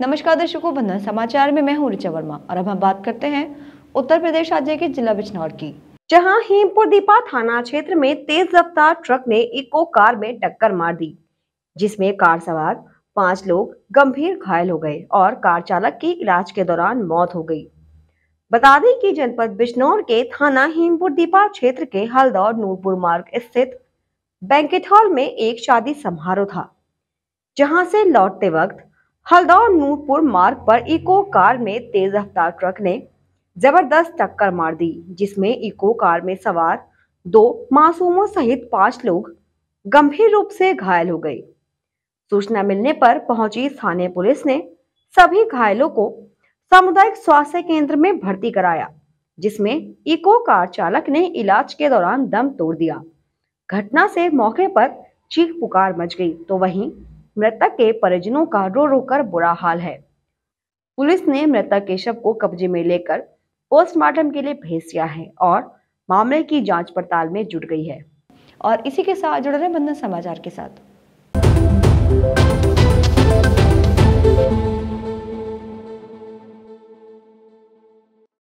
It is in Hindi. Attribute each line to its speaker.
Speaker 1: नमस्कार दर्शकों बंधन समाचार में मैं हूं ऋचा वर्मा और
Speaker 2: अब हम बात करते हैं उत्तर प्रदेश राज्य के जिला बिजनौर की जहां दीपा थाना क्षेत्र में तेज रफ्तार ट्रक ने इको कार में टक्कर मार दी जिसमें कार सवार पांच लोग गंभीर घायल हो गए और कार चालक की इलाज के दौरान मौत हो गई बता दें कि जनपद बिजनौर के थाना हिमपुर दीपा क्षेत्र के हल्दौर नूरपुर मार्ग स्थित बैंकेट हॉल में एक शादी समारोह था जहां से लौटते वक्त हल्दौर नूरपुर मार्ग पर इको कार में तेज रफ्तार ट्रक ने जबरदस्त टक्कर मार दी जिसमें इको कार में सवार दो मासूमों सहित पांच लोग गंभीर रूप से घायल हो गए सूचना मिलने पर पहुंची स्थानीय पुलिस ने सभी घायलों को सामुदायिक स्वास्थ्य केंद्र में भर्ती कराया जिसमें इको कार चालक ने इलाज के दौरान दम तोड़ दिया घटना से मौके पर चीख पुकार मच गई तो वहीं मृतक के परिजनों का रो रो कर बुरा हाल है पुलिस ने मृतक के शव को कब्जे में लेकर पोस्टमार्टम के लिए भेज दिया है और मामले की जांच पड़ताल में जुट गई है और इसी के साथ जुड़ रहे बंधन समाचार के साथ